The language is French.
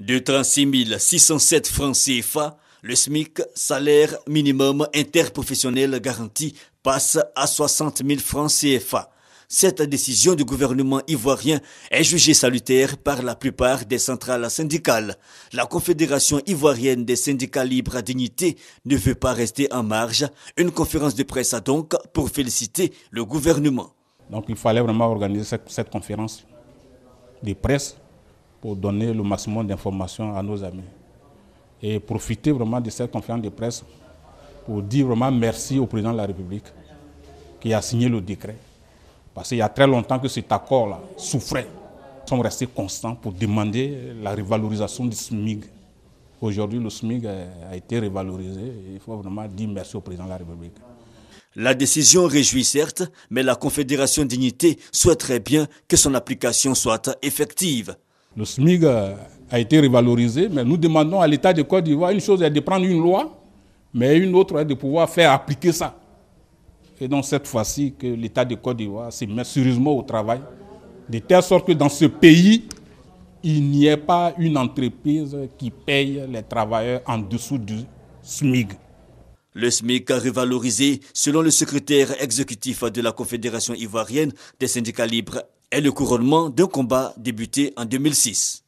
De 36 607 francs CFA, le SMIC, salaire minimum interprofessionnel garanti, passe à 60 000 francs CFA. Cette décision du gouvernement ivoirien est jugée salutaire par la plupart des centrales syndicales. La Confédération ivoirienne des syndicats libres à dignité ne veut pas rester en marge. Une conférence de presse a donc pour féliciter le gouvernement. Donc il fallait vraiment organiser cette, cette conférence de presse pour donner le maximum d'informations à nos amis. Et profiter vraiment de cette conférence de presse pour dire vraiment merci au président de la République qui a signé le décret. Parce qu'il y a très longtemps que cet accord-là souffrait. Ils sont restés constants pour demander la revalorisation du SMIG. Aujourd'hui, le SMIG a été revalorisé. Il faut vraiment dire merci au président de la République. La décision réjouit certes, mais la Confédération Dignité souhaiterait bien que son application soit effective. Le SMIG a été revalorisé, mais nous demandons à l'État de Côte d'Ivoire, une chose est de prendre une loi, mais une autre est de pouvoir faire appliquer ça. Et donc cette fois-ci, que l'État de Côte d'Ivoire se met sérieusement au travail, de telle sorte que dans ce pays, il n'y ait pas une entreprise qui paye les travailleurs en dessous du SMIG. Le SMIG a revalorisé, selon le secrétaire exécutif de la Confédération ivoirienne des syndicats libres est le couronnement d'un combat débuté en 2006.